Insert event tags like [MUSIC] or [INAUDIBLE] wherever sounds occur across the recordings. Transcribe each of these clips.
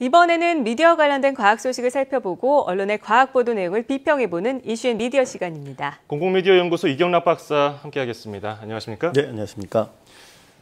이번에는 미디어 관련된 과학 소식을 살펴보고 언론의 과학 보도 내용을 비평해보는 이슈앤 미디어 시간입니다. 공공미디어연구소 이경락 박사 함께하겠습니다. 안녕하십니까? 네, 안녕하십니까?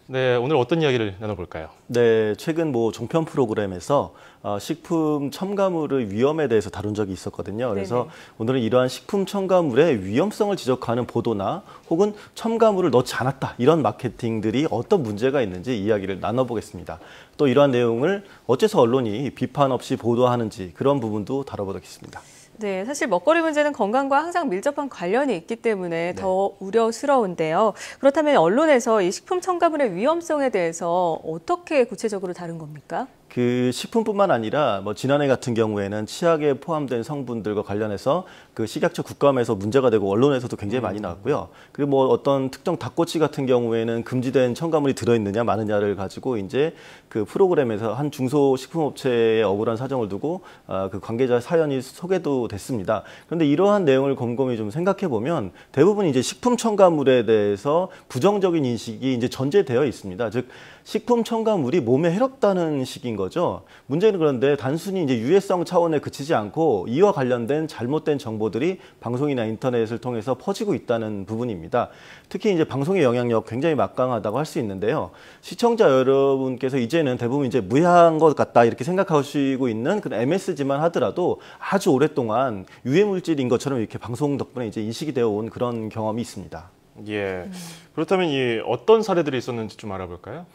네, 오늘 어떤 이야기를 나눠볼까요? 네, 최근 뭐 종편 프로그램에서 어, 식품 첨가물의 위험에 대해서 다룬 적이 있었거든요. 그래서 네네. 오늘은 이러한 식품 첨가물의 위험성을 지적하는 보도나 혹은 첨가물을 넣지 않았다 이런 마케팅들이 어떤 문제가 있는지 이야기를 나눠보겠습니다. 또 이러한 내용을 어째서 언론이 비판 없이 보도하는지 그런 부분도 다뤄보겠습니다. 네, 사실 먹거리 문제는 건강과 항상 밀접한 관련이 있기 때문에 네. 더 우려스러운데요. 그렇다면 언론에서 이 식품 첨가물의 위험성에 대해서 어떻게 구체적으로 다룬 겁니까? 그 식품뿐만 아니라 뭐 지난해 같은 경우에는 치약에 포함된 성분들과 관련해서 그 식약처 국감에서 문제가 되고 언론에서도 굉장히 많이 음. 나왔고요. 그리고 뭐 어떤 특정 닭꼬치 같은 경우에는 금지된 첨가물이 들어있느냐 마느냐를 가지고 이제 그 프로그램에서 한 중소 식품업체의 억울한 사정을 두고 아, 그 관계자 사연이 소개도 됐습니다. 그런데 이러한 내용을 곰곰이 좀 생각해 보면 대부분 이제 식품 첨가물에 대해서 부정적인 인식이 이제 전제되어 있습니다. 즉 식품 첨가물이 몸에 해롭다는 식인 거죠. 거죠. 문제는 그런데 단순히 이제 유해성 차원에 그치지 않고 이와 관련된 잘못된 정보들이 방송이나 인터넷을 통해서 퍼지고 있다는 부분입니다. 특히 이제 방송의 영향력 굉장히 막강하다고 할 수 있는데요. 시청자 여러분께서 이제는 대부분 이제 무해한 것 같다 이렇게 생각하시고 있는 그 m s 지만 하더라도 아주 오랫동안 유해 물질인 것처럼 이렇게 방송 덕분에 이제 인식이 되어 온 그런 경험이 있습니다. 예. 그렇다면 이 어떤 사례들이 있었는지 좀 알아볼까요?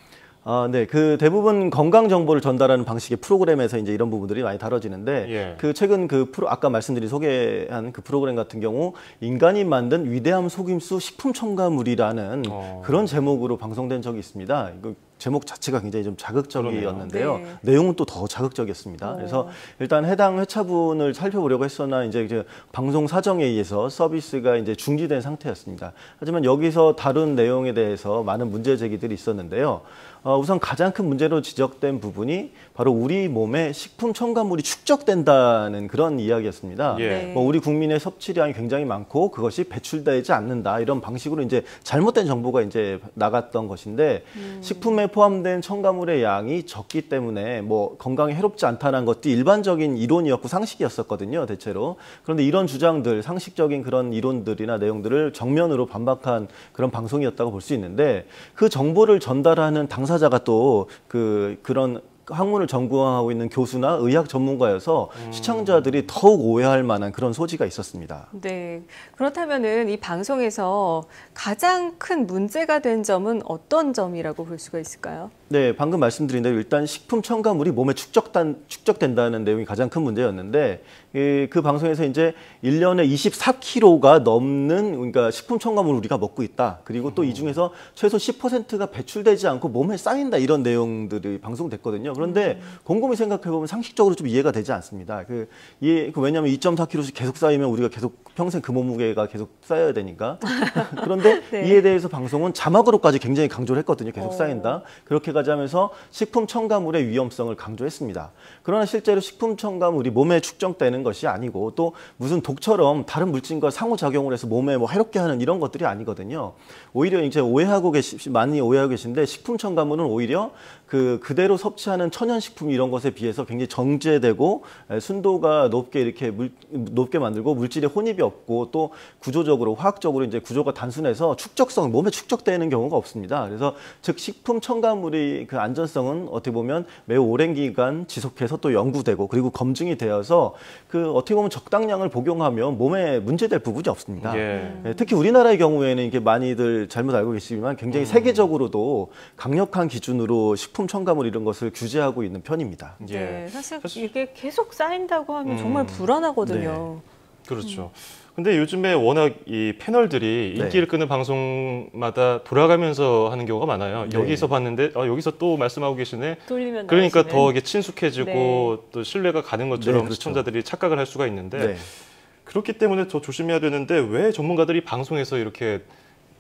아, 네. 그 대부분 건강 정보를 전달하는 방식의 프로그램에서 이제 이런 부분들이 많이 다뤄지는데 예. 그 최근 그 프로 아까 말씀드린 소개한 그 프로그램 같은 경우 인간이 만든 위대함 속임수 식품 첨가물이라는 어. 그런 제목으로 방송된 적이 있습니다. 그 제목 자체가 굉장히 좀 자극적이었는데요. 네. 내용은 또 더 자극적이었습니다. 오. 어. 그래서 일단 해당 회차분을 살펴보려고 했으나 이제, 이제 방송 사정에 의해서 서비스가 이제 중지된 상태였습니다. 하지만 여기서 다른 내용에 대해서 많은 문제 제기들이 있었는데요. 어, 우선 가장 큰 문제로 지적된 부분이 바로 우리 몸에 식품 첨가물이 축적된다는 그런 이야기였습니다. 예. 네. 뭐 우리 국민의 섭취량이 굉장히 많고 그것이 배출되지 않는다 이런 방식으로 이제 잘못된 정보가 이제 나갔던 것인데 음. 식품의 포함된 첨가물의 양이 적기 때문에 뭐 건강에 해롭지 않다는 것도 일반적인 이론이었고 상식이었었거든요, 대체로. 그런데 이런 주장들, 상식적인 그런 이론들이나 내용들을 정면으로 반박한 그런 방송이었다고 볼 수 있는데 그 정보를 전달하는 당사자가 또 그 그런 학문을 전공하고 있는 교수나 의학 전문가여서 음. 시청자들이 더욱 오해할 만한 그런 소지가 있었습니다. 네. 그렇다면이 방송에서 가장 큰 문제가 된 점은 어떤 점이라고 볼 수가 있을까요? 네, 방금 말씀드린 대로 일단 식품 첨가물이 몸에 축적단, 축적된다는 내용이 가장 큰 문제였는데 그 방송에서 이제 1년에 24kg가 넘는 그러니까 식품 첨가물을 우리가 먹고 있다. 그리고 또 이 중에서 최소 10%가 배출되지 않고 몸에 쌓인다 이런 내용들이 방송됐거든요. 거거든요. 그런데 곰곰이 생각해보면 상식적으로 좀 이해가 되지 않습니다. 그, 예, 그 왜냐하면 2.4kg씩 계속 쌓이면 우리가 계속 평생 그 몸무게가 계속 쌓여야 되니까. [LAUGHS] 그런데 [LAUGHS] 네. 이에 대해서 방송은 자막으로까지 굉장히 강조를 했거든요. 계속 어. 쌓인다. 그렇게가자면서 식품 첨가물의 위험성을 강조했습니다. 그러나 실제로 식품 첨가물이 몸에 축적되는 것이 아니고 또 무슨 독처럼 다른 물질과 상호작용을 해서 몸에 뭐 해롭게 하는 이런 것들이 아니거든요. 오히려 이제 오해하고 계시 많이 오해하고 계신데 식품 첨가물은 오히려 그 그대로 섭취하는 생산하는 천연식품 이런 것에 비해서 굉장히 정제되고 예, 순도가 높게 이렇게 물, 높게 만들고 물질에 혼입이 없고 또 구조적으로 화학적으로 이제 구조가 단순해서 축적성 몸에 축적되는 경우가 없습니다. 그래서 즉 식품 첨가물의 그 안전성은 어떻게 보면 매우 오랜 기간 지속해서 또 연구되고 그리고 검증이 되어서 그 어떻게 보면 적당량을 복용하면 몸에 문제될 부분이 없습니다. 예. 예 특히 우리나라의 경우에는 이게 많이들 잘못 알고 계시지만 굉장히 음. 세계적으로도 강력한 기준으로 식품 첨가물 이런 것을 규제 유지하고 있는 편입니다. 예. 네, 사실, 사실, 이게 계속 쌓인다고 하면 음, 정말 불안하거든요. 네. 그렇죠. 음. 근데 요즘에 워낙 이 패널들이 네. 인기를 끄는 방송마다 돌아가면서 하는 경우가 많아요. 네. 여기서 봤는데 아, 여기서 또 말씀하고 계시네. 돌리면 그러니까 나오시네. 더 이게 친숙해지고 네. 또 신뢰가 가는 것처럼 그렇죠. 시청자들이 착각을 할 수가 있는데 그렇기 때문에 더 조심해야 되는데 왜 전문가들이 방송에서 이렇게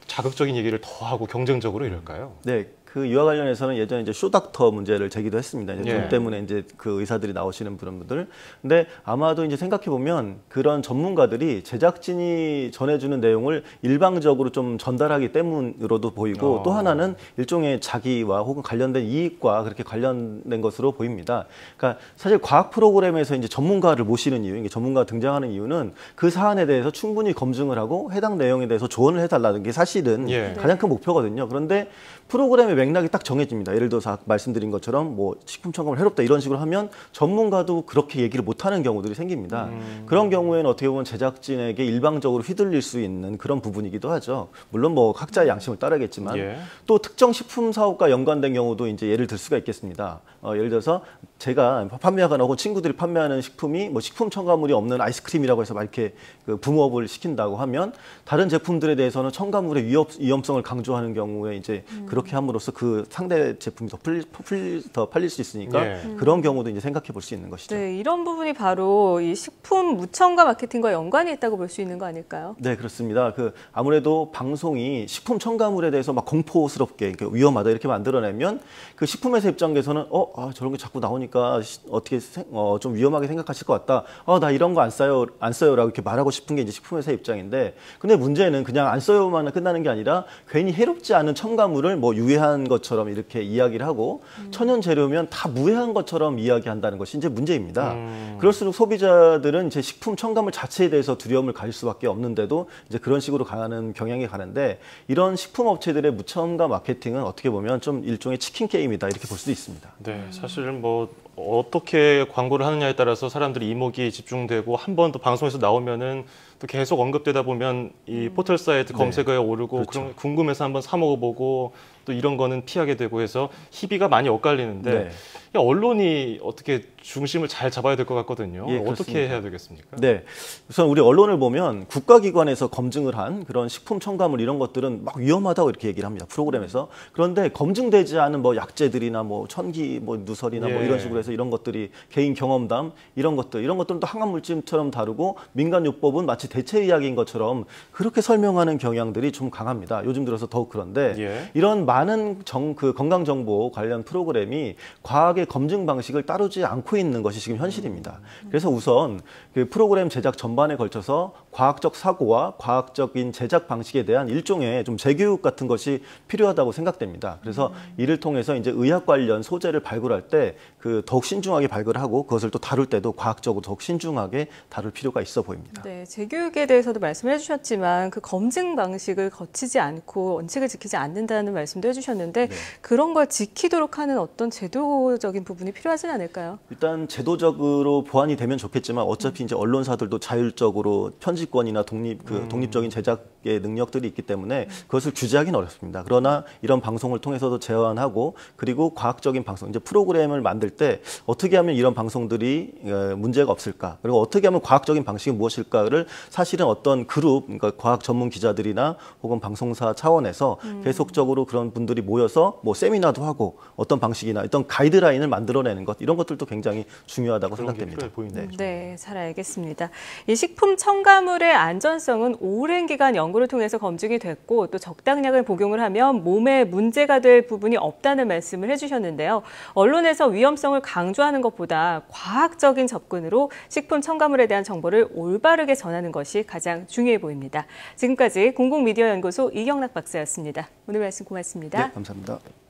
자극적인 얘기를 더 하고 경쟁적으로 이럴까요? 네, 그 이와 관련해서는 예전에 이제 쇼닥터 문제를 제기도 했습니다. 이제 예. 돈 때문에 이제 그 의사들이 나오시는 그런 분들. 근데 아마도 이제 생각해 보면 그런 전문가들이 제작진이 전해주는 내용을 일방적으로 좀 전달하기 때문으로도 보이고 어. 또 하나는 일종의 자기와 혹은 관련된 이익과 그렇게 관련된 것으로 보입니다. 그러니까 사실 과학 프로그램에서 이제 전문가를 모시는 이유, 전문가 등장하는 이유는 그 사안에 대해서 충분히 검증을 하고 해당 내용에 대해서 조언을 해달라는 게 사실은 예. 가장 큰 목표거든요. 그런데 프로그램의 맥락이 딱 정해집니다. 예를 들어서 아, 말씀드린 것처럼 뭐 식품 첨가물 해롭다 이런 식으로 하면 전문가도 그렇게 얘기를 못하는 경우들이 생깁니다. 음. 그런 경우에는 어떻게 보면 제작진에게 일방적으로 휘둘릴 수 있는 그런 부분이기도 하죠. 물론 뭐 각자의 양심을 따르겠지만 예. 또 특정 식품 사업과 연관된 경우도 이제 예를 들 수가 있겠습니다. 어, 예를 들어서 제가 판매하거나 혹은 친구들이 판매하는 식품이 뭐 식품 첨가물이 없는 아이스크림이라고 해서 막 이렇게 그 붐업을 시킨다고 하면 다른 제품들에 대해서는 첨가물의 위험, 성을 강조하는 경우에 이제 음. 그렇게 함으로써 함으로써 그 상대 제품이 더, 풀풀더 팔릴 수 있으니까 네. 그런 경우도 이제 생각해 볼 수 있는 것이죠. 네, 이런 부분이 바로 이 식품 무첨가 마케팅과 연관이 있다고 볼 수 있는 거 아닐까요? 네, 그렇습니다. 그 아무래도 방송이 식품 첨가물에 대해서 막 공포스럽게 위험하다 이렇게 만들어내면 그 식품회사 입장에서는 어, 아, 저런 게 자꾸 나오니까 어떻게 어, 좀 위험하게 생각하실 것 같다. 어, 나 이런 거 안 써요, 안 써요라고 이렇게 말하고 싶은 게 이제 식품회사 입장인데 근데 문제는 그냥 안 써요만 끝나는 게 아니라 괜히 해롭지 않은 첨가물을 뭐 유해한 무해한 것처럼 이렇게 이야기를 하고 음. 천연 재료면 다 무해한 것처럼 이야기한다는 것이 이제 문제입니다. 음. 그럴수록 소비자들은 이제 식품 첨가물 자체에 대해서 두려움을 가질 수밖에 없는데도 이제 그런 식으로 가는 경향이 가는데 이런 식품 업체들의 무첨가 마케팅은 어떻게 보면 좀 일종의 치킨 게임이다 이렇게 볼 수도 있습니다. 네, 사실 뭐 어떻게 광고를 하느냐에 따라서 사람들이 이목이 집중되고 한 번 더 방송에서 나오면은 또 계속 언급되다 보면 이 음. 포털 사이트 네. 검색어에 네. 오르고 그렇죠. 그런 궁금해서 한번 사 먹어보고 또 이런 거는 피하게 되고 해서 희비가 많이 엇갈리는데 네. 언론이 어떻게 중심을 잘 잡아야 될 것 같거든요. 예, 어떻게 해야 되겠습니까? 네, 우선 우리 언론을 보면 국가기관에서 검증을 한 그런 식품 첨가물 이런 것들은 막 위험하다고 이렇게 얘기를 합니다. 프로그램에서 그런데 검증되지 않은 뭐 약재들이나 뭐 천기 뭐 누설이나 예. 뭐 이런 예. 식으로 해서 이런 것들이 개인 경험담 이런 것들 이런 것들은 또 항암 물질처럼 다르고 민간 요법은 마치 대체 이야기인 것처럼 그렇게 설명하는 경향들이 좀 강합니다. 요즘 들어서 더욱 그런데 예. 이런 많은 정, 그 건강 정보 관련 프로그램이 과학의 검증 방식을 따르지 않고 있는 것이 지금 현실입니다. 음. 그래서 우선 그 프로그램 제작 전반에 걸쳐서 과학적 사고와 과학적인 제작 방식에 대한 일종의 좀 재교육 같은 것이 필요하다고 생각됩니다. 그래서 음. 이를 통해서 이제 의학 관련 소재를 발굴할 때 그 더욱 신중하게 발굴하고 그것을 또 다룰 때도 과학적으로 더욱 신중하게 다룰 필요가 있어 보입니다. 네, 재교육 교육에 대해서도 말씀해 주셨지만 그 검증 방식을 거치지 않고 원칙을 지키지 않는다는 말씀도 해주셨는데 네. 그런 걸 지키도록 하는 어떤 제도적인 부분이 필요하진 않을까요? 일단 제도적으로 보완이 되면 좋겠지만 어차피 음. 이제 언론사들도 자율적으로 편집권이나 독립 그 음. 독립적인 제작의 능력들이 있기 때문에 그것을 규제하기는 어렵습니다. 그러나 이런 방송을 통해서도 제한하고 그리고 과학적인 방송 이제 프로그램을 만들 때 어떻게 하면 이런 방송들이 어, 문제가 없을까 그리고 어떻게 하면 과학적인 방식이 무엇일까를 사실은 어떤 그룹, 그러니까 과학 전문 기자들이나 혹은 방송사 차원에서 음. 계속적으로 그런 분들이 모여서 뭐 세미나도 하고 어떤 방식이나 어떤 가이드라인을 만들어내는 것 이런 것들도 굉장히 중요하다고 생각됩니다. 네. 네, 잘 알겠습니다. 이 식품 첨가물의 안전성은 오랜 기간 연구를 통해서 검증이 됐고 또 적당량을 복용을 하면 몸에 문제가 될 부분이 없다는 말씀을 해주셨는데요. 언론에서 위험성을 강조하는 것보다 과학적인 접근으로 식품 첨가물에 대한 정보를 올바르게 전하는 것 것이 가장 중요해 보입니다. 지금까지 공공미디어연구소 이경락 박사였습니다. 오늘 말씀 고맙습니다. 네, 감사합니다.